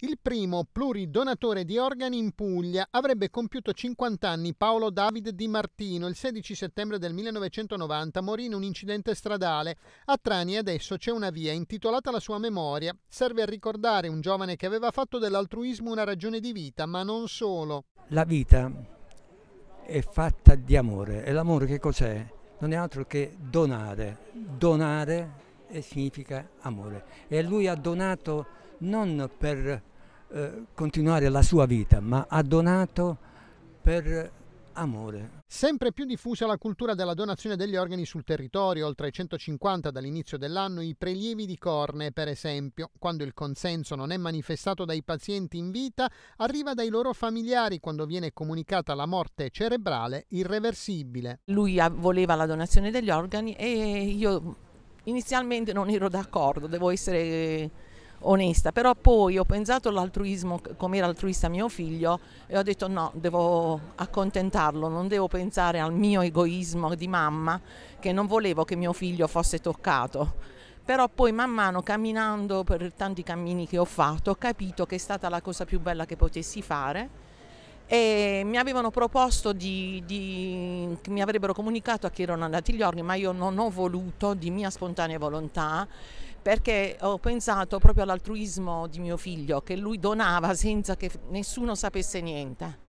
Il primo pluridonatore di organi in Puglia avrebbe compiuto 50 anni Paolo David Di Martino. Il 16 settembre del 1990 morì in un incidente stradale. A Trani adesso c'è una via intitolata alla sua memoria. Serve a ricordare un giovane che aveva fatto dell'altruismo una ragione di vita, ma non solo. La vita è fatta di amore e l'amore che cos'è? Non è altro che donare, donare significa amore. E lui ha donato non per eh, continuare la sua vita, ma ha donato per amore. Sempre più diffusa la cultura della donazione degli organi sul territorio, oltre ai 150 dall'inizio dell'anno i prelievi di corne, per esempio. Quando il consenso non è manifestato dai pazienti in vita, arriva dai loro familiari quando viene comunicata la morte cerebrale irreversibile. Lui voleva la donazione degli organi e io inizialmente non ero d'accordo, devo essere eh, onesta, però poi ho pensato all'altruismo, come era altruista mio figlio, e ho detto no, devo accontentarlo, non devo pensare al mio egoismo di mamma, che non volevo che mio figlio fosse toccato. Però poi man mano camminando per tanti cammini che ho fatto ho capito che è stata la cosa più bella che potessi fare e mi avevano proposto di, di mi avrebbero comunicato a chi erano andati gli organi, ma io non ho voluto di mia spontanea volontà perché ho pensato proprio all'altruismo di mio figlio che lui donava senza che nessuno sapesse niente.